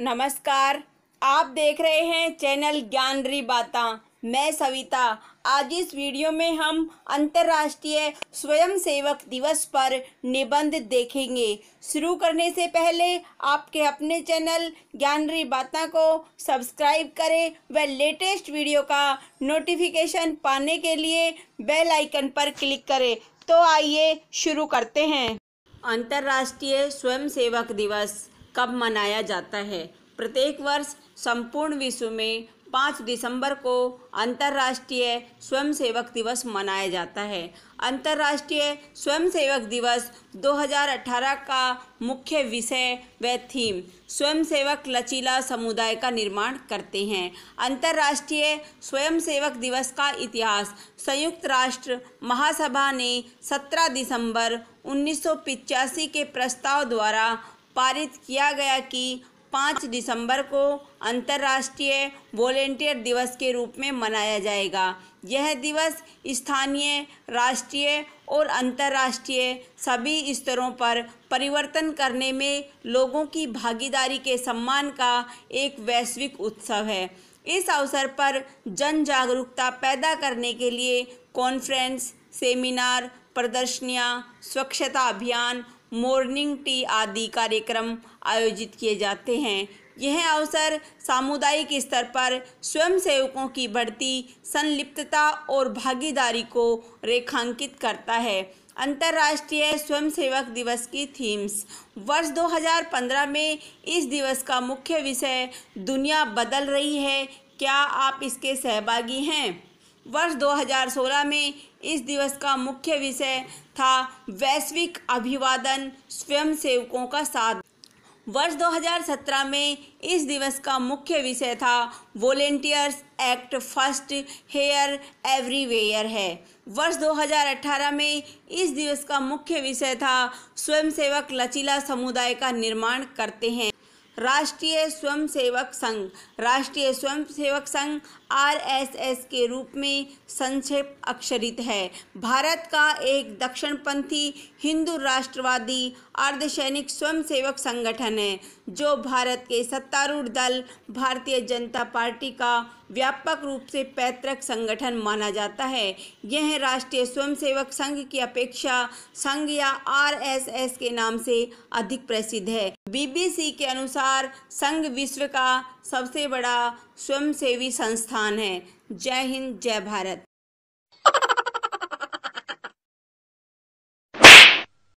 नमस्कार आप देख रहे हैं चैनल ज्ञान री बाता मैं सविता आज इस वीडियो में हम अंतर्राष्ट्रीय स्वयंसेवक दिवस पर निबंध देखेंगे शुरू करने से पहले आपके अपने चैनल ज्ञान री बाता को सब्सक्राइब करें व लेटेस्ट वीडियो का नोटिफिकेशन पाने के लिए बेल आइकन पर क्लिक करें तो आइए शुरू करते हैं अंतर्राष्ट्रीय स्वयंसेवक दिवस कब मनाया जाता है प्रत्येक वर्ष संपूर्ण विश्व में पाँच दिसंबर को अंतर्राष्ट्रीय स्वयंसेवक दिवस मनाया जाता है अंतर्राष्ट्रीय स्वयंसेवक दिवस 2018 का मुख्य विषय व थीम स्वयंसेवक लचीला समुदाय का निर्माण करते हैं अंतर्राष्ट्रीय स्वयंसेवक दिवस का इतिहास संयुक्त राष्ट्र महासभा ने 17 दिसंबर उन्नीस के प्रस्ताव द्वारा पारित किया गया कि पाँच दिसंबर को अंतर्राष्ट्रीय वॉलेंटियर दिवस के रूप में मनाया जाएगा यह दिवस स्थानीय राष्ट्रीय और अंतर्राष्ट्रीय सभी स्तरों पर परिवर्तन करने में लोगों की भागीदारी के सम्मान का एक वैश्विक उत्सव है इस अवसर पर जन जागरूकता पैदा करने के लिए कॉन्फ्रेंस सेमिनार प्रदर्शनियाँ स्वच्छता अभियान मॉर्निंग टी आदि कार्यक्रम आयोजित किए जाते हैं यह अवसर सामुदायिक स्तर पर स्वयंसेवकों की बढ़ती संलिप्तता और भागीदारी को रेखांकित करता है अंतर्राष्ट्रीय स्वयंसेवक दिवस की थीम्स वर्ष 2015 में इस दिवस का मुख्य विषय दुनिया बदल रही है क्या आप इसके सहभागी हैं वर्ष 2016 में इस दिवस का मुख्य विषय था वैश्विक अभिवादन स्वयं सेवकों का साथ वर्ष 2017 में इस दिवस का मुख्य विषय था volunteers act first here everywhere है वर्ष 2018 में इस दिवस का मुख्य विषय था स्वयंसेवक लचीला समुदाय का निर्माण करते हैं राष्ट्रीय स्वयंसेवक संघ राष्ट्रीय स्वयंसेवक संघ आरएसएस के रूप में संक्षेप अक्षरित है भारत का एक दक्षिणपंथी हिंदू राष्ट्रवादी अर्धसैनिक स्वयंसेवक संगठन है जो भारत के सत्तारूढ़ दल भारतीय जनता पार्टी का व्यापक रूप से पैतृक संगठन माना जाता है यह राष्ट्रीय स्वयंसेवक संघ की अपेक्षा संघ या आरएसएस के नाम से अधिक प्रसिद्ध है बीबीसी के अनुसार संघ विश्व का सबसे बड़ा स्वयंसेवी संस्थान है जय हिंद जय भारत